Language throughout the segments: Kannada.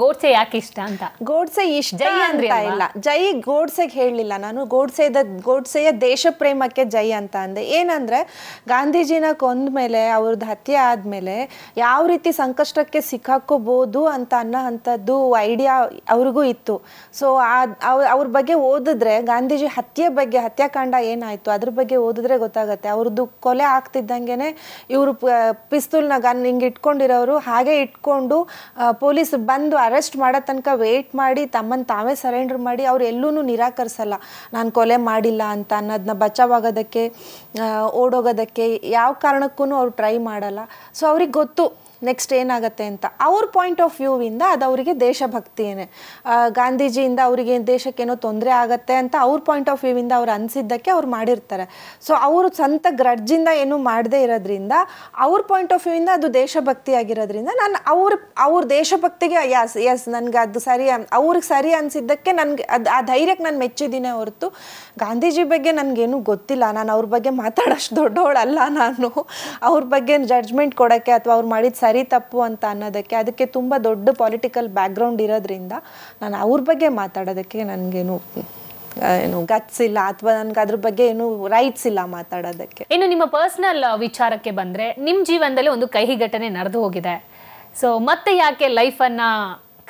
ಗೋಡ್ಸೆ ಯಾಕೆ ಇಷ್ಟ ಅಂತ ಗೋಡ್ಸೆ ಇಷ್ಟ ಜೈ ಅಂದ್ರೆ ಇಲ್ಲ ಜೈ ಗೋಡ್ಸೆಗೆ ಹೇಳಲಿಲ್ಲ ನಾನು ಗೋಡ್ಸೆದ ಗೋಡ್ಸೆಯ ದೇಶ ಪ್ರೇಮಕ್ಕೆ ಜೈ ಅಂತ ಅಂದೆ ಏನಂದ್ರೆ ಗಾಂಧೀಜಿನ ಕೊಂದ ಮೇಲೆ ಅವ್ರದ್ದು ಹತ್ಯೆ ಆದ್ಮೇಲೆ ಯಾವ ರೀತಿ ಸಂಕಷ್ಟಕ್ಕೆ ಸಿಕ್ಕಾಕೋಬಹುದು ಅಂತ ಅನ್ನೋ ಅಂಥದ್ದು ಐಡಿಯಾ ಅವ್ರಿಗೂ ಇತ್ತು ಸೊ ಅವ್ರ ಬಗ್ಗೆ ಓದಿದ್ರೆ ಗಾಂಧೀಜಿ ಹತ್ಯೆ ಬಗ್ಗೆ ಹತ್ಯಾಕಾಂಡ ಏನಾಯ್ತು ಅದ್ರ ಬಗ್ಗೆ ಓದಿದ್ರೆ ಗೊತ್ತಾಗುತ್ತೆ ಅವ್ರದ್ದು ಕೊಲೆ ಆಗ್ತಿದ್ದಂಗೆನೆ ಇವರು ಪಿಸ್ತೂಲ್ನ ಗನ್ ಹಿಂಗೆ ಇಟ್ಕೊಂಡಿರೋರು ಹಾಗೆ ಇಟ್ಕೊಂಡು ಪೊಲೀಸ್ ತಂದು ಅರೆಸ್ಟ್ ಮಾಡೋ ತನಕ ವೆಯ್ಟ್ ಮಾಡಿ ತಮ್ಮನ್ನು ತಾವೇ ಸರೆಂಡರ್ ಮಾಡಿ ಅವ್ರು ಎಲ್ಲೂ ನಿರಾಕರಿಸಲ್ಲ ನಾನು ಕೊಲೆ ಮಾಡಿಲ್ಲ ಅಂತ ಅನ್ನೋದನ್ನ ಬಚಾವಾಗೋದಕ್ಕೆ ಓಡೋಗೋದಕ್ಕೆ ಯಾವ ಕಾರಣಕ್ಕೂ ಅವ್ರು ಟ್ರೈ ಮಾಡಲ್ಲ ಸೊ ಅವ್ರಿಗೆ ಗೊತ್ತು ನೆಕ್ಸ್ಟ್ ಏನಾಗುತ್ತೆ ಅಂತ ಅವ್ರ ಪಾಯಿಂಟ್ ಆಫ್ ವ್ಯೂವಿಂದ ಅದು ಅವರಿಗೆ ದೇಶಭಕ್ತಿಯೇ ಗಾಂಧೀಜಿಯಿಂದ ಅವರಿಗೆ ದೇಶಕ್ಕೇನೋ ತೊಂದರೆ ಆಗುತ್ತೆ ಅಂತ ಅವ್ರ ಪಾಯಿಂಟ್ ಆಫ್ ವ್ಯೂವಿಂದ ಅವ್ರು ಅನಿಸಿದ್ದಕ್ಕೆ ಅವ್ರು ಮಾಡಿರ್ತಾರೆ ಸೊ ಅವರು ಸ್ವಂತ ಗ್ರಡ್ಜಿಂದ ಏನೂ ಮಾಡದೇ ಇರೋದ್ರಿಂದ ಅವ್ರ ಪಾಯಿಂಟ್ ಆಫ್ ವ್ಯೂವಿಂದ ಅದು ದೇಶಭಕ್ತಿ ಆಗಿರೋದ್ರಿಂದ ನಾನು ಅವ್ರ ಅವ್ರ ದೇಶಭಕ್ತಿಗೆ ಯಸ್ ಎಸ್ ನನಗೆ ಅದು ಸರಿ ಅವ್ರಿಗೆ ಸರಿ ಅನಿಸಿದ್ದಕ್ಕೆ ನನಗೆ ಅದು ಆ ಧೈರ್ಯಕ್ಕೆ ನಾನು ಮೆಚ್ಚಿದ್ದೀನಿ ಹೊರತು ಗಾಂಧೀಜಿ ಬಗ್ಗೆ ನನಗೇನು ಗೊತ್ತಿಲ್ಲ ನಾನು ಅವ್ರ ಬಗ್ಗೆ ಮಾತಾಡೋಷ್ಟು ದೊಡ್ಡವಳಲ್ಲ ನಾನು ಅವ್ರ ಬಗ್ಗೆ ಜಡ್ಜ್ಮೆಂಟ್ ಕೊಡೋಕ್ಕೆ ಅಥವಾ ಅವ್ರು ಮಾಡಿದ ಸರಿ ಸರಿ ತಪ್ಪು ಅಂತ ಅನ್ನೋದಕ್ಕೆ ಅದಕ್ಕೆ ತುಂಬ ದೊಡ್ಡ ಪೊಲಿಟಿಕಲ್ ಬ್ಯಾಕ್ಗ್ರೌಂಡ್ ಇರೋದ್ರಿಂದ ನಾನು ಅವ್ರ ಬಗ್ಗೆ ಮಾತಾಡೋದಕ್ಕೆ ನನಗೇನು ಏನು ಗಟ್ಸ್ ಇಲ್ಲ ಅಥವಾ ನನ್ಗೆ ಅದ್ರ ಬಗ್ಗೆ ಏನು ರೈಟ್ಸ್ ಇಲ್ಲ ಮಾತಾಡೋದಕ್ಕೆ ಇನ್ನು ನಿಮ್ಮ ಪರ್ಸನಲ್ ವಿಚಾರಕ್ಕೆ ಬಂದರೆ ನಿಮ್ಮ ಜೀವನದಲ್ಲಿ ಒಂದು ಕಹಿ ಘಟನೆ ನಡೆದು ಹೋಗಿದೆ ಸೊ ಮತ್ತೆ ಯಾಕೆ ಲೈಫನ್ನು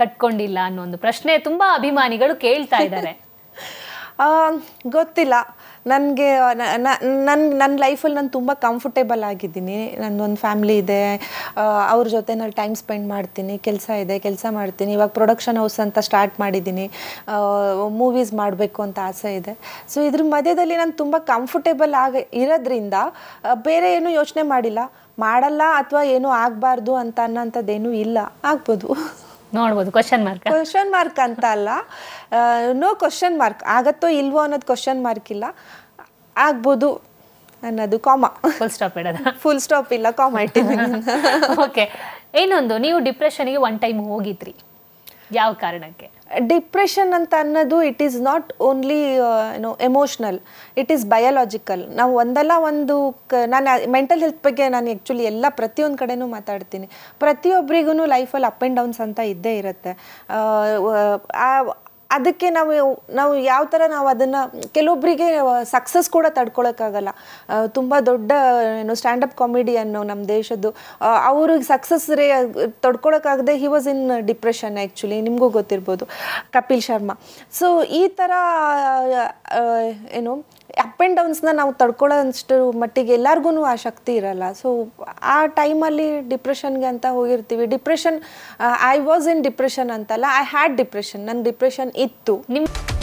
ಕಟ್ಕೊಂಡಿಲ್ಲ ಅನ್ನೋ ಒಂದು ಪ್ರಶ್ನೆ ತುಂಬ ಅಭಿಮಾನಿಗಳು ಕೇಳ್ತಾ ಇದ್ದಾರೆ ಗೊತ್ತಿಲ್ಲ ನನಗೆ ನನ್ನ ನನ್ನ ಲೈಫಲ್ಲಿ ನಾನು ತುಂಬ ಕಂಫರ್ಟೇಬಲ್ ಆಗಿದ್ದೀನಿ ನನ್ನೊಂದು ಫ್ಯಾಮ್ಲಿ ಇದೆ ಅವ್ರ ಜೊತೆ ನಾನು ಟೈಮ್ ಸ್ಪೆಂಡ್ ಮಾಡ್ತೀನಿ ಕೆಲಸ ಇದೆ ಕೆಲಸ ಮಾಡ್ತೀನಿ ಇವಾಗ ಪ್ರೊಡಕ್ಷನ್ ಹೌಸ್ ಅಂತ ಸ್ಟಾರ್ಟ್ ಮಾಡಿದ್ದೀನಿ ಮೂವೀಸ್ ಮಾಡಬೇಕು ಅಂತ ಆಸೆ ಇದೆ ಸೊ ಇದ್ರ ಮಧ್ಯದಲ್ಲಿ ನಾನು ತುಂಬ ಕಂಫರ್ಟೇಬಲ್ ಆಗ ಇರೋದ್ರಿಂದ ಬೇರೆ ಏನೂ ಯೋಚನೆ ಮಾಡಿಲ್ಲ ಮಾಡಲ್ಲ ಅಥವಾ ಏನೂ ಆಗಬಾರ್ದು ಅಂತ ಅನ್ನೋಂಥದ್ದೇನೂ ಇಲ್ಲ ಆಗ್ಬೋದು ನೋಡ್ಬೋದು ಕ್ವಶನ್ ಮಾರ್ಕ್ ಕ್ವಶನ್ ಮಾರ್ಕ್ ಅಂತ ಅಲ್ಲ ನೋ ಕ್ವಶನ್ ಮಾರ್ಕ್ ಆಗತ್ತೋ ಇಲ್ವೋ ಅನ್ನೋದು ಕ್ವಶನ್ ಮಾರ್ಕ್ ಇಲ್ಲ ಆಗ್ಬೋದು ಅನ್ನೋದು ಕಾಮ ಫುಲ್ ಸ್ಟಾಪ್ ಇಡೋದು ಫುಲ್ ಸ್ಟಾಪ್ ಇಲ್ಲ ಕಾಮ ಇಟ್ಟಿದ್ದೀನಿ ಓಕೆ ಇನ್ನೊಂದು ನೀವು ಡಿಪ್ರೆಷನ್ಗೆ ಒನ್ ಟೈಮ್ ಹೋಗಿದ್ರಿ ಯಾವ ಕಾರಣಕ್ಕೆ ಡಿಪ್ರೆಷನ್ ಅಂತ ಅನ್ನೋದು ಇಟ್ ಈಸ್ ನಾಟ್ ಓನ್ಲಿ ಏನು ಎಮೋಷ್ನಲ್ ಇಟ್ ಈಸ್ ಬಯಾಲಜಿಕಲ್ ನಾವು ಒಂದಲ್ಲ ಒಂದು ಕ ನಾನು ಮೆಂಟಲ್ ಹೆಲ್ತ್ ಬಗ್ಗೆ ನಾನು ಆ್ಯಕ್ಚುಲಿ ಎಲ್ಲ ಪ್ರತಿಯೊಂದು ಕಡೆನೂ ಮಾತಾಡ್ತೀನಿ ಪ್ರತಿಯೊಬ್ಬರಿಗೂ ಲೈಫಲ್ಲಿ ಅಪ್ ಆ್ಯಂಡ್ ಡೌನ್ಸ್ ಅಂತ ಇದ್ದೇ ಇರುತ್ತೆ ಆ ಅದಕ್ಕೆ ನಾವು ನಾವು ಯಾವ ಥರ ನಾವು ಅದನ್ನು ಕೆಲವೊಬ್ಬರಿಗೆ ಸಕ್ಸಸ್ ಕೂಡ ತಡ್ಕೊಳಕ್ಕಾಗಲ್ಲ ತುಂಬ ದೊಡ್ಡ ಏನು ಸ್ಟ್ಯಾಂಡಪ್ ಕಾಮಿಡಿಯನ್ನು ನಮ್ಮ ದೇಶದ್ದು ಅವ್ರಿಗೆ ಸಕ್ಸಸ್ ರೇ ತೊಡ್ಕೊಳಕ್ಕಾಗದೆ he was in depression actually ನಿಮಗೂ ಗೊತ್ತಿರ್ಬೋದು ಕಪಿಲ್ ಶರ್ಮಾ ಸೊ ಈ ಥರ ಏನು ಅಪ್ ಆ್ಯಂಡ್ ಡೌನ್ಸ್ನ ನಾವು ತಡ್ಕೊಳ್ಳೋ ಅಷ್ಟು ಮಟ್ಟಿಗೆ ಎಲ್ಲರಿಗೂ ಆ ಶಕ್ತಿ ಇರಲ್ಲ ಸೊ ಆ ಟೈಮಲ್ಲಿ ಡಿಪ್ರೆಷನ್ಗೆ ಅಂತ ಹೋಗಿರ್ತೀವಿ depression I was in depression ಅಂತಲ್ಲ ಐ ಹ್ಯಾಡ್ ಡಿಪ್ರೆಷನ್ ನನ್ನ ಡಿಪ್ರೆಷನ್ ಇತ್ತು ನಿಮ್ಮ